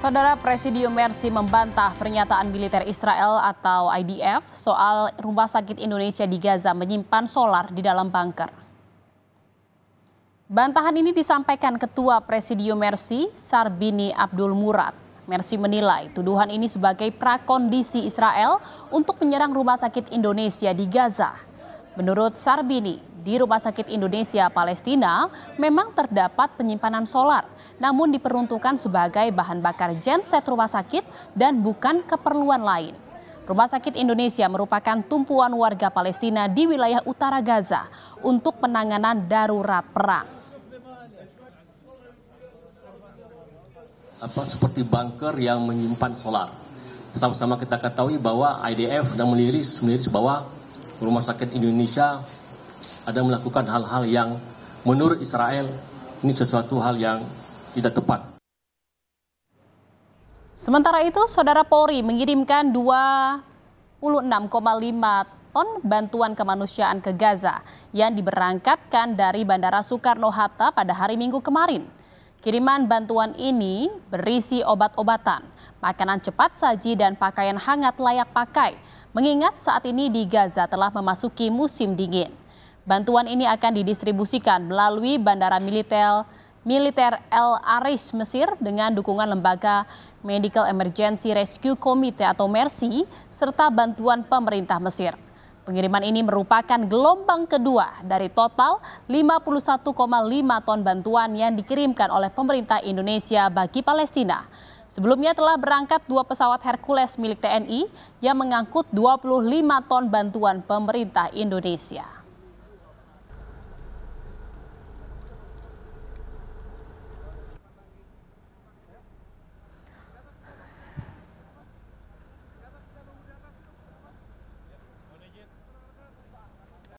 Saudara Presidium Mersi membantah pernyataan militer Israel atau IDF soal rumah sakit Indonesia di Gaza menyimpan solar di dalam bunker. Bantahan ini disampaikan Ketua Presidium Mersi Sarbini Abdul Murad. Mersi menilai tuduhan ini sebagai prakondisi Israel untuk menyerang rumah sakit Indonesia di Gaza. Menurut Sarbini, di Rumah Sakit Indonesia Palestina memang terdapat penyimpanan solar, namun diperuntukkan sebagai bahan bakar genset rumah sakit dan bukan keperluan lain. Rumah Sakit Indonesia merupakan tumpuan warga Palestina di wilayah utara Gaza untuk penanganan darurat perang. Apa seperti bunker yang menyimpan solar. Sama-sama kita ketahui bahwa IDF sedang meliris meliris bahwa Rumah Sakit Indonesia ada melakukan hal-hal yang menurut Israel ini sesuatu hal yang tidak tepat. Sementara itu, Saudara Polri mengirimkan 26,5 ton bantuan kemanusiaan ke Gaza yang diberangkatkan dari Bandara Soekarno-Hatta pada hari Minggu kemarin. Kiriman bantuan ini berisi obat-obatan, makanan cepat saji, dan pakaian hangat layak pakai, mengingat saat ini di Gaza telah memasuki musim dingin. Bantuan ini akan didistribusikan melalui Bandara Militer Militer El Arish Mesir dengan dukungan lembaga Medical Emergency Rescue Committee atau MERSI serta bantuan pemerintah Mesir. Pengiriman ini merupakan gelombang kedua dari total 51,5 ton bantuan yang dikirimkan oleh pemerintah Indonesia bagi Palestina. Sebelumnya telah berangkat dua pesawat Hercules milik TNI yang mengangkut 25 ton bantuan pemerintah Indonesia.